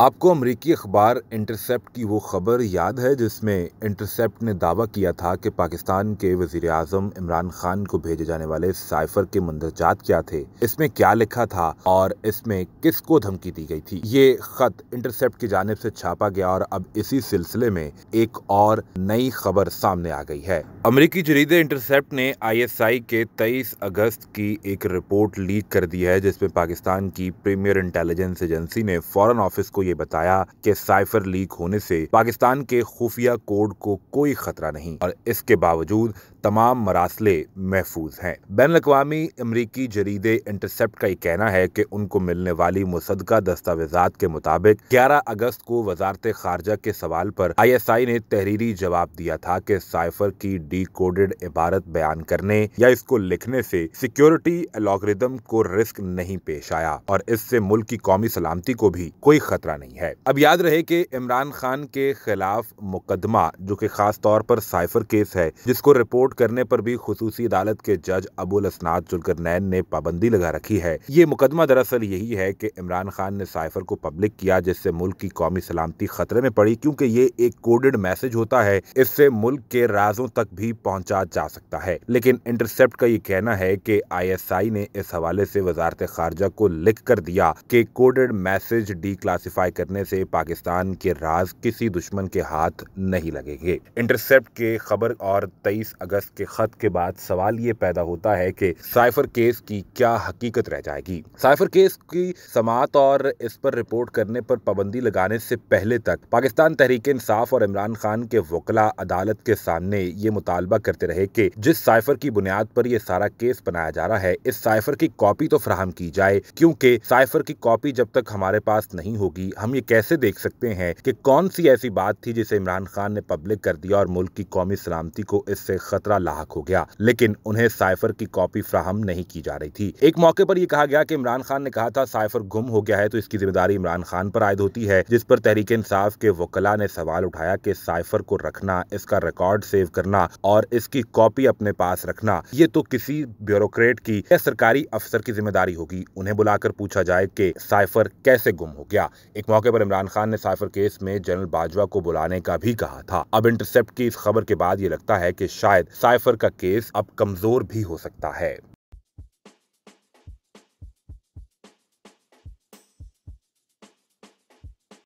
आपको अमरीकी अखबार इंटरसेप्ट की वो खबर याद है जिसमें इंटरसेप्ट ने दावा किया था कि पाकिस्तान के वजीर अजम इमरान खान को भेजे जाने वाले साइफर के मंदरजात क्या थे इसमें क्या लिखा था और इसमें किसको धमकी दी गई थी ये खत इंटरसेप्ट की जानब से छापा गया और अब इसी सिलसिले में एक और नई खबर सामने आ गई है अमरीकी जरीद इंटरसेप्ट ने आई एस आई के तेईस अगस्त की एक रिपोर्ट लीक कर दी है जिसमे पाकिस्तान की प्रीमियर इंटेलिजेंस एजेंसी ने फॉरन ऑफिस को ये बताया कि साइफर लीक होने से पाकिस्तान के खुफिया कोड को कोई खतरा नहीं और इसके बावजूद तमाम मरासले महफूज हैं बैन अवी अमरीकी जरीदे इंटरसेप्ट का ये कहना है कि उनको मिलने वाली मुसदका दस्तावेजा के मुताबिक ग्यारह अगस्त को वजारत खारजा के सवाल पर आई एस आई ने तहरीरी जवाब दिया था कि साइफर की डी कोडेड इबारत बयान करने या इसको लिखने से सिक्योरिटी एलोग्रिदम को रिस्क नहीं पेश आया और इससे मुल्क की कौमी सलामती को भी कोई खतरा नहीं है अब याद रहे कि इमरान खान के खिलाफ मुकदमा जो कि खास तौर पर साइफर केस है जिसको रिपोर्ट करने पर भी खसूसी अदालत के जज अबुल असनाद जुलकर नैन ने पाबंदी लगा रखी है ये मुकदमा दरअसल यही है कि इमरान खान ने साइफर को पब्लिक किया जिससे मुल्क की कौमी सलामती खतरे में पड़ी क्योंकि ये एक कोडेड मैसेज होता है इससे मुल्क के राजों तक भी पहुंचा जा सकता है लेकिन इंटरसेप्ट का ये कहना है कि आईएसआई ने इस हवाले से वजारत खारजा को लिख कर दिया कि कोडेड मैसेज डी क्लासीफाई करने से पाकिस्तान के राज किसी दुश्मन के हाथ नहीं लगेंगे इंटरसेप्ट के खबर और 23 अगस्त पास के खत के बाद सवाल ये पैदा होता है कि साइफर केस की क्या हकीकत रह जाएगी साइफर केस की समात और इस पर रिपोर्ट करने पर पाबंदी लगाने से पहले तक पाकिस्तान तहरीक इंसाफ और इमरान खान के वकला अदालत के सामने ये मुतालबा करते रहे कि जिस साइफर की बुनियाद पर यह सारा केस बनाया जा रहा है इस साइफर की कॉपी तो फ्राहम की जाए क्योंकि साइफर की कॉपी जब तक हमारे पास नहीं होगी हम ये कैसे देख सकते हैं कि कौन सी ऐसी बात थी जिसे इमरान खान ने पब्लिक कर दिया और मुल्क की कौमी सलामती को इससे खत खतरा लाक हो गया लेकिन उन्हें साइफर की कॉपी फ्राहम नहीं की जा रही थी एक मौके पर यह कहा गया कि इमरान खान ने कहा था साइफर गुम हो गया है तो इसकी जिम्मेदारी इमरान खान पर आयद होती है जिस पर तहरीक इंसाफ के वकला ने सवाल उठाया कि साइफर को रखना इसका रिकॉर्ड सेव करना और इसकी कॉपी अपने पास रखना ये तो किसी ब्यूरोक्रेट की या सरकारी अफसर की जिम्मेदारी होगी उन्हें बुलाकर पूछा जाए कि साइफर कैसे गुम हो गया एक मौके पर इमरान खान ने साइफर केस में जनरल बाजवा को बुलाने का भी कहा था अब इंटरसेप्ट की इस खबर के बाद ये लगता है कि शायद साइफर का केस अब कमजोर भी हो सकता है